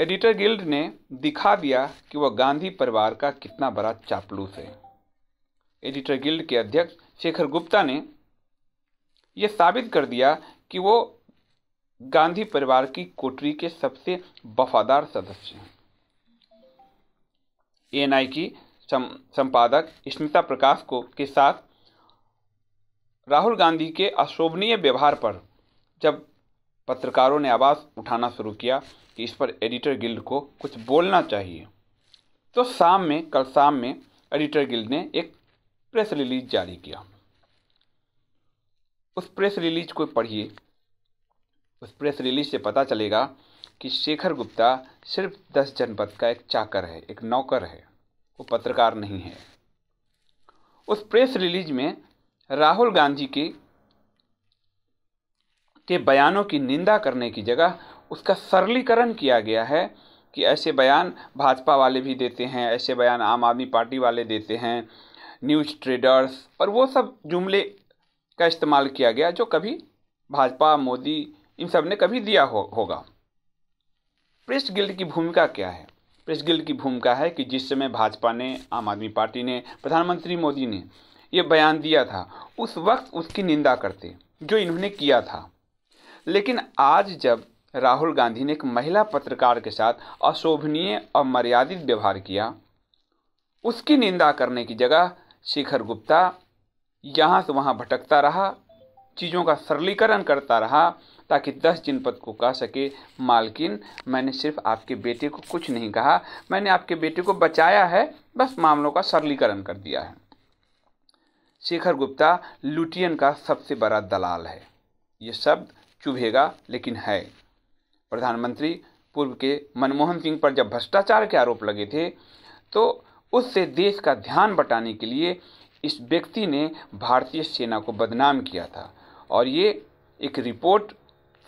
editor guild ने दिखा दिया कि वह गांधी परिवार का कितना बड़ा चापलूस है एडिटर गिल्ड के अध्यक्ष शेखर गुप्ता ने यह साबित कर दिया कि वो गांधी परिवार की कोटरी के सबसे वफादार सदस्य हैं एएनआई की संपादक स्मिता प्रकाश को के साथ राहुल गांधी के अशोभनीय व्यवहार पर जब पत्रकारों ने आवाज़ उठाना शुरू किया कि इस पर एडिटर गिल्ड को कुछ बोलना चाहिए तो शाम में कल शाम में एडिटर गिल्ड ने एक प्रेस रिलीज जारी किया उस प्रेस रिलीज को पढ़िए उस प्रेस रिलीज से पता चलेगा कि शेखर गुप्ता सिर्फ दस जनपद का एक चाकर है एक नौकर है वो पत्रकार नहीं है उस प्रेस रिलीज में राहुल गांधी के के बयानों की निंदा करने की जगह उसका सरलीकरण किया गया है कि ऐसे बयान भाजपा वाले भी देते हैं ऐसे बयान आम आदमी पार्टी वाले देते हैं न्यूज ट्रेडर्स और वो सब जुमले का इस्तेमाल किया गया जो कभी भाजपा मोदी इन सब ने कभी दिया हो, होगा प्रेस गिल्ड की भूमिका क्या है प्रेस गिल्ड की भूमिका है कि जिस समय भाजपा ने आम आदमी पार्टी ने प्रधानमंत्री मोदी ने ये बयान दिया था उस वक्त उसकी निंदा करते जो इन्होंने किया था लेकिन आज जब राहुल गांधी ने एक महिला पत्रकार के साथ अशोभनीय और मर्यादित व्यवहार किया उसकी निंदा करने की जगह शिखर गुप्ता यहाँ से वहाँ भटकता रहा चीज़ों का सरलीकरण करता रहा ताकि दस जनपद को कह सके मालकिन मैंने सिर्फ आपके बेटे को कुछ नहीं कहा मैंने आपके बेटे को बचाया है बस मामलों का सरलीकरण कर दिया है शेखर गुप्ता लुटियन का सबसे बड़ा दलाल है ये शब्द चुभेगा लेकिन है प्रधानमंत्री पूर्व के मनमोहन सिंह पर जब भ्रष्टाचार के आरोप लगे थे तो उससे देश का ध्यान बटाने के लिए इस व्यक्ति ने भारतीय सेना को बदनाम किया था और ये एक रिपोर्ट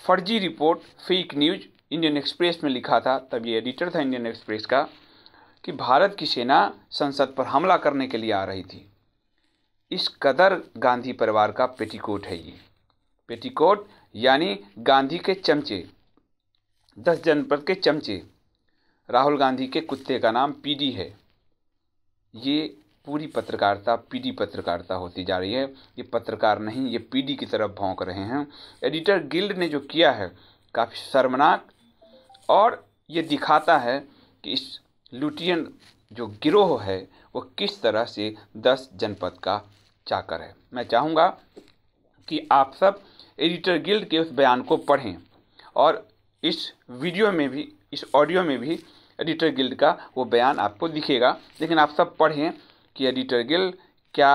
फर्जी report fake news Indian Express में लिखा था तब ये एडिटर था इंडियन एक्सप्रेस का कि भारत की सेना संसद पर हमला करने के लिए आ रही थी इस कदर गांधी परिवार का पेटीकोट है ये पेटीकोट यानी गांधी के चमचे दस जनपद के चमचे राहुल गांधी के कुत्ते का नाम पीडी है ये पूरी पत्रकारिता पीडी पत्रकारिता होती जा रही है ये पत्रकार नहीं ये पीडी की तरफ भौंक रहे हैं एडिटर गिल्ड ने जो किया है काफ़ी शर्मनाक और ये दिखाता है कि इस लुटियन जो गिरोह है वो किस तरह से दस जनपद का चाकर है मैं चाहूँगा कि आप सब एडिटर गिल्ड के उस बयान को पढ़ें और इस वीडियो में भी इस ऑडियो में भी एडिटर गिल्ड का वो बयान आपको दिखेगा लेकिन आप सब पढ़ें कि एडिटर गिल्ड क्या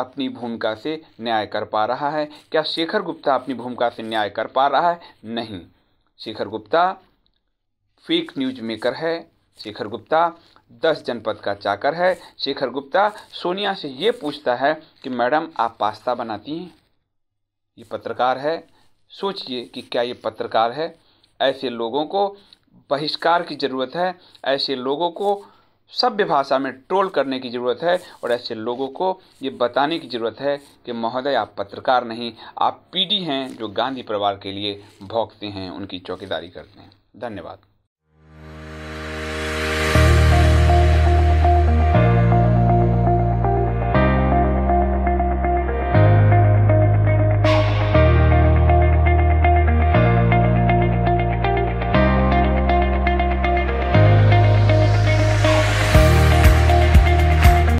अपनी भूमिका से न्याय कर पा रहा है क्या शेखर गुप्ता अपनी भूमिका से न्याय कर पा रहा है नहीं Shekhar Gupta fake news maker है शेखर गुप्ता दस जनपद का चाकर है शेखर गुप्ता सोनिया से ये पूछता है कि मैडम आप पास्ता बनाती हैं ये पत्रकार है सोचिए कि क्या ये पत्रकार है ऐसे लोगों को बहिष्कार की ज़रूरत है ऐसे लोगों को सभ्य भाषा में ट्रोल करने की ज़रूरत है और ऐसे लोगों को ये बताने की ज़रूरत है कि महोदय आप पत्रकार नहीं आप पीडी हैं जो गांधी परिवार के लिए भोंगते हैं उनकी चौकीदारी करते हैं धन्यवाद